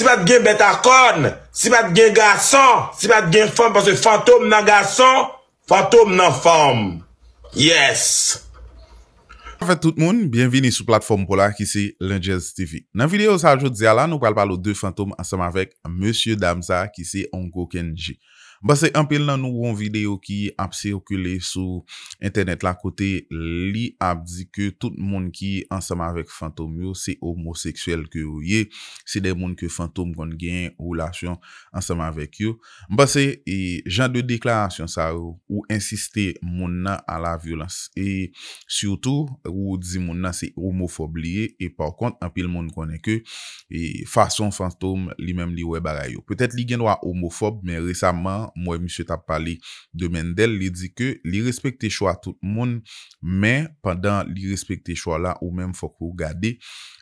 Si pat gen betakon, si pat gen gason, si pat gen fom panse fantoum nan gason, fantoum nan fom. Yes! Fè tout moun, bienveni sou platform pou la ki se Linger's TV. Nan videyo sa ajot zi ala, nou pal palo 2 fantom ansama vek Monsie Damza ki se Onko Kenji. Basè, bon, anpil nan nou woun videyo ki ap se okule sou internet la kote, li ap di ke tout moun ki ansama vek fantom yo, se homoseksuel ke ou ye, se bon, de moun ke fantom kon gen ou lasyon ansama vek yo. Basè, jan de deklarasyon sa ou, ou insisté moun nan a la vyolans. E syoutou, ou di moun nan se homofob liye e pa kont apil moun konen ke e fason fantoum li mem li we bagay yo. Petet li genwa homofob men resaman mwen msye tap pale de men del li di ke li respekte chwa tout moun men pandan li respekte chwa la ou men fokou gade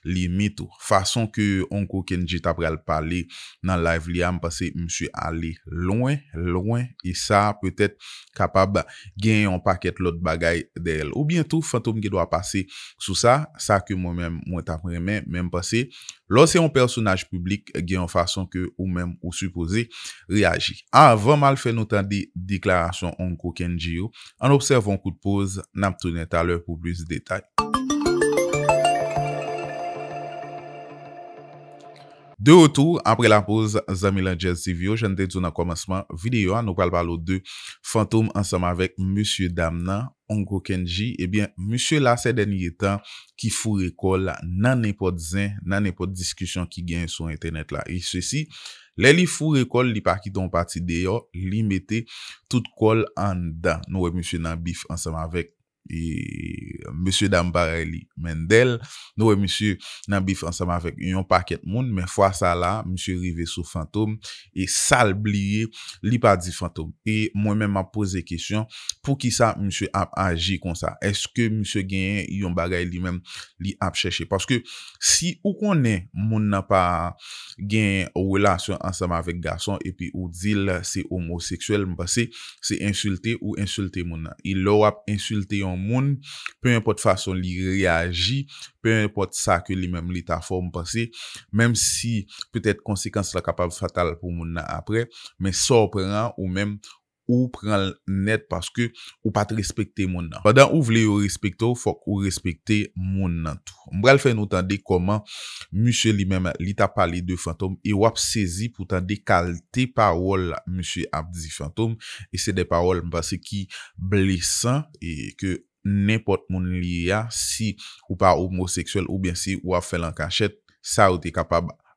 li mitou. Fason ke onko kenji tap gal pale nan live li am pase msye ale loun loun e sa petet kapab genyon paket lot bagay del. Ou bientou fantoum ge dwa pa Sou sa, sa ke mwen men mwen tan premen, men mwen se passe. Lo se yon personaj publik gen yon fason ke ou men mwen suppose reagi. Anvan mal fè nou tan di deklarasyon ou koukenji yo. An observon koude pouz nan ap tonet alè pou plus detay. De ou tou, apre la pouz, zami lan jez zivyo, jante zoun an komansman videyo. An nou pal pal ou de fantoum ansama vek mwen dam nan otor. Ongo Kenji, ebyen, monsye la se denye tan ki furekol nan nepot zin, nan nepot diskusyon ki gen sou internet la. E se si, le li furekol li pakiton pati deyo, li mette tout kol an dan. Nou we monsye nan bif ansama vek Monsie dame baray li men del Nouwe monsie nan bi franseman Fek yon paket moun Men fwa sa la monsie rive sou fantom E sal bliye li pa di fantom E moun men ma pose kesyon Pou ki sa monsie ap aji kon sa Eske monsie gen yon bagay Li men li ap cheshe Paske si ou konen moun nan pa gen ou relasyon ansama vek gason, epi ou dil se homoseksuel mpase, se insulte ou insulte moun nan. I lo wap insulte yon moun, pe yon pot fason li reagi, pe yon pot sa ke li menm li ta for mpase, menm si petet konsekans la kapab fatal pou moun nan apre, men sorprena ou menm Ou pren net paske ou pa te respekte moun nan. Padan ou vle yo respekte ou, fok ou respekte moun nan tou. Mbra l fè nou tande koman, msye li mèm li tap pale de fantom. E wap sezi pou tande kalte parol msye ap di fantom. E se de parol mba se ki blesan. E ke nèpot moun li ya, si ou pa omoseksuel ou bensi wap fè lan kachet, sa ou te kapab apres.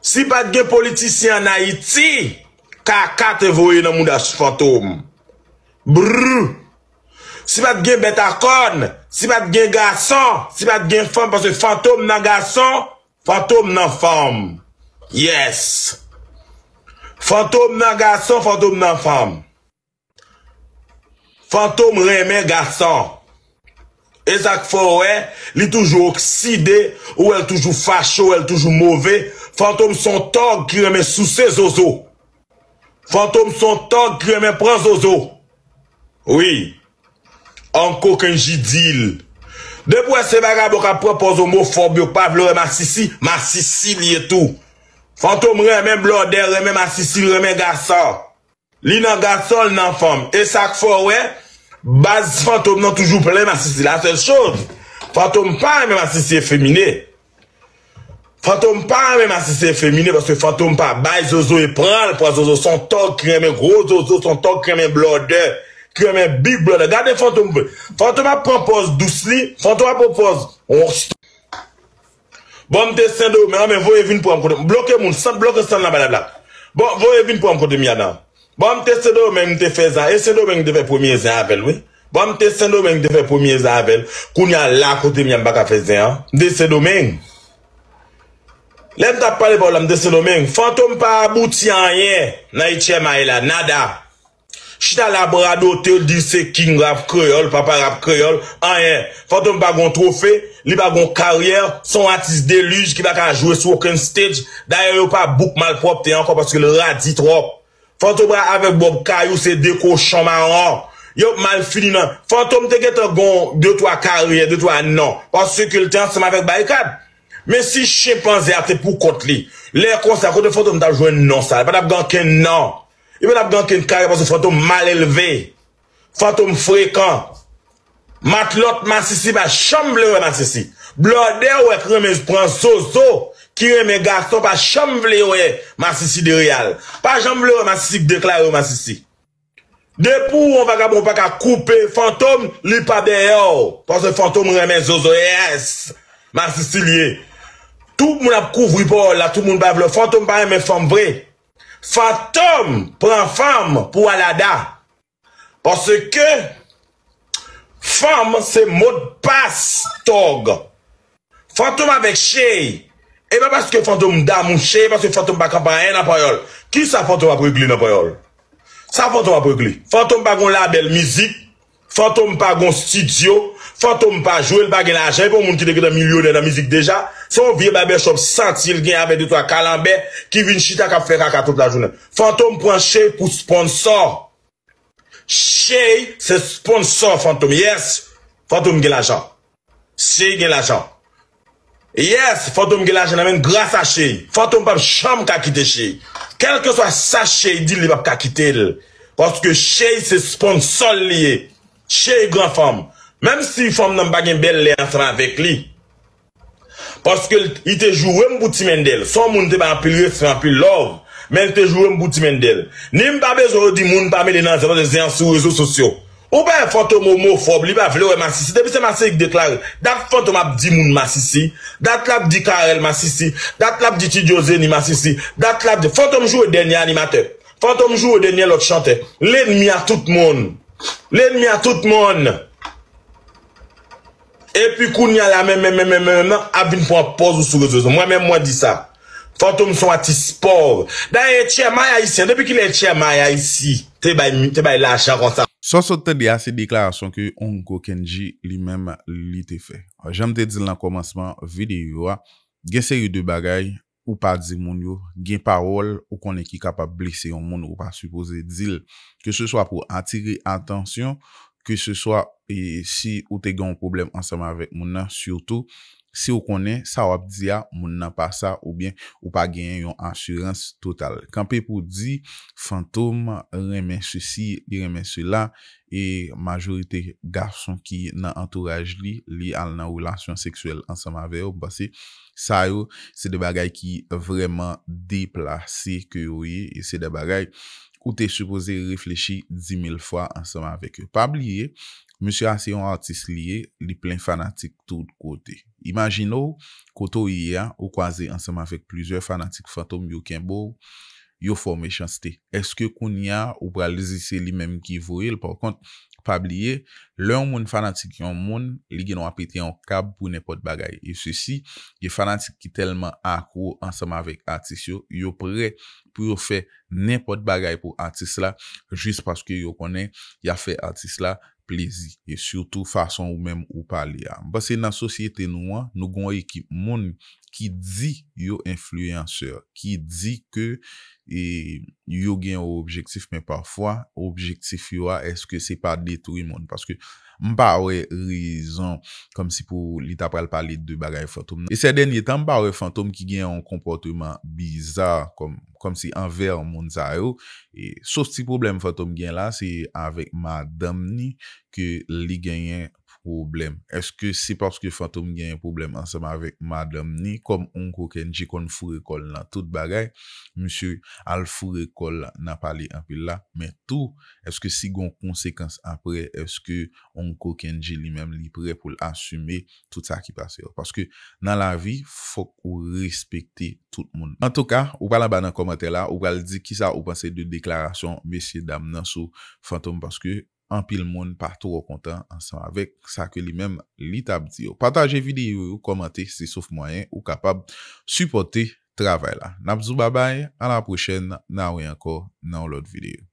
Si pat gen politisi an Haiti, kaka te voye nan mou dash fantoum. Brr! Si pat gen betakon, si pat gen gason, si pat gen fom, panse fantoum nan gason, fantoum nan fom. Yes! Fantoum nan gason, fantoum nan fom. Fantoum remen gason. E zak fowè, li toujou okside, ou el toujou fachou, ou el toujou mouve, ou el toujou fachou, Fantoum son tog ki reme sou se zozo. Fantoum son tog ki reme pran zozo. Oui, anko kenji dil. De pou anse baga bok apropo zomofob yo pa vlo reme asisi, reme asisi li etou. Fantoum reme bloder, reme asisi, reme gassol. Li nan gassol nan fom. E sak fò wè, baz fantoum nan toujou prele, reme asisi la sèl chòz. Fantoum pa reme asisi efeminey. Fantoum pa, men, masi se fèmine, parce fantoum pa bay zozo e pran, pou a zozo son tok kremen, grozo zo son tok kremen blode, kremen big blode. Gade fantoum, fantoum a propose dousli, fantoum a propose, on s'to. Bon, mte sèndou, men, amè, vouye vin pou an kote, bloke moun, bloke sèndou nan badablak. Bon, vouye vin pou an kote, mè yadan. Bon, mte sèndou, men, mte fè zan, mte sèndou, men, mte fè pwemye zan avèl, bon, mte sèndou, Lèm ta pale pou lèm desè lòmèng, fantòm pa abouti an yè, nè yè tè mè yè la, nè da. Chita la brado te, l'dil se king rap kreol, pa pa rap kreol, an yè. Fantòm pa gon trofe, li pa gon karyèr, son atis deluge ki baka jwè sou okèn stage, dayè yò pa bouk malprop te an kon pòske lè raditrop. Fantòm pa avèk bob karyèr se dekò chanman an, yò mal fini nan. Fantòm te gen te gon 2-3 karyèr, 2-3 nan, pòske lèm te ansèm avèk baykab. Men si chè pan zè a tè pou kont li, lè kon sè akoute fantom ta jwen non sal, pa tap ganken nan. I pa tap ganken kare pan se fantom mal elve, fantom frekant. Matlot ma sisi, pa chanm vlewe ma sisi. Blode wèk remè zpran zozo, ki remè gason pa chanm vlewe ma sisi de rial. Pa chanm vlewe ma sisi k deklare ou ma sisi. De pou ou an vaga moun pa ka koupe, fantom li pa de yo. Pan se fantom remè zozo, ma sisi liye. Tout moun ap kouvri pou la, tout moun bavle. Fantoum pa yon mè fèm vre. Fantoum pren fèm pou wala da. Porsè ke fèm se mot pas tog. Fantoum avèk chèy. E pa paske fantoum da moun chèy, paske fantoum pa kapan yon nan payol. Ki sa fantoum ap wèk li nan payol? Sa fantoum ap wèk li. Fantoum pa goun label mizik. Fantoum pa goun studio. Fantoum pa jwèl pa gen la jen, pou moun ki de gen dan milyonè dan mizik deja, se moun vie babè chop sentil gen avè de to a kalambè, ki vin chita kap fèk ak a tout la jounè. Fantoum pren chèy pou sponsor. Chèy se sponsor fantoum, yes. Fantoum gen la jen. Chèy gen la jen. Yes, fantoum gen la jen nan men grasa chèy. Fantoum pa m cham kakite chèy. Kelke swa sa chèy di li pap kakite li. Koske chèy se sponsor liye. Chèy gen la jen. Mem si fom nan bagen bel le ansaman vek li. Poske ite jou rem bouti men del. Son moun te ban apil resman apil lor. Men te jou rem bouti men del. Ni mba bezo ou di moun pa me le nan zelon de zensi ou rezo sosyo. Ou ba e fantom homofob li ba vle ou e masisi. Debise masi yik deklare. Dat fantom ap di moun masisi. Dat lap di karel masisi. Dat lap di chidyoze ni masisi. Dat lap di... Fantom jou e denye animate. Fantom jou e denye lot chante. Len mi a tout moun. Len mi a tout moun. Epi koun nye la men men men men men nan, avin pou an poz ou sou rezou. Mwen men mwen di sa. Fantoum sou ati spor. Da ye tche maya yisi, depi ki le tche maya yisi, te bay lachan kon sa. Sosote de ase deklarasyon ke Yungo Kenji li menm li te fe. Jame te dil nan komanseman videyo a. Gese yu de bagay ou pa dizi moun yo. Gen parol ou kon e ki kapab lise yon moun ou pa supose dil. Ke se swa pou atiri atansyon. Ke se so a, si ou te gen yon problem ansama vek moun nan, sio tou, se ou konen, sa wap diya, moun nan pa sa, ou bien, ou pa gen yon ansurans total. Kan pe pou di, fantoum remen se si, remen se la, e majorite garson ki nan entourage li, li al nan ou lansyon seksuel ansama vek ou, ba se, sa yo, se de bagay ki vreman deplase ke ou ye, se de bagay. Ou te supose reflechi 10.000 fwa anseman vek yo. Pab liye, monsi ase yon artist liye li plen fanatik tou de kote. Imagino, koto yi ya, ou kwaze anseman vek plizye fanatik fantom yo kenbo, yo fome chanste. Eske kon ya, ou pralizise li menm ki vo el, pav kont, pabliye, lè ou moun fanatik yon moun, li gen ou apiti yon kab pou nepot bagay. E sisi, yon fanatik ki telman akou ansama vek artist yo, yo pre pou yo fe nepot bagay pou artist la, jist paske yo konen, ya fe artist la plezi. E surtout, fason ou men ou pali ya. Basi nan sosyete nou an, nou goun ekip moun ki di yo influenceur, ki di ke e, yo gen objektif, men pafwa objektif yo a, eske se pa deturi moun, paske mpa we rizon, kom si pou li tapral pa li de bagay fantoum nan. E se denye tan mpa we fantoum ki gen yon komportouman bizar, kom si anver moun zayou, e, sou sti problem fantoum gen la, se avèk ma damni ke li genyen, problem. Eske si paske fantom genye problem ansama vek madam ni kom onko kenji kon furekol nan tout bagay, monsye al furekol nan pale anpe la men tou, eske si gon konsekans apre, eske onko kenji li mem li pre pou l'asume tout sa ki pase yo. Paske nan la vi, fok ou respekte tout moun. En tout ka, ou pala ban nan komate la, ou pal di ki sa ou pase de deklarasyon, mesye dam nan sou fantom paske an pil moun pa tro kontan ansan avèk sa ke li mèm li tabdi yo. Pataje videyo, komante se souf mwayen ou kapab supporte travè la. Nabzou babay, an aprechen, nan wè anko nan ou lot videyo.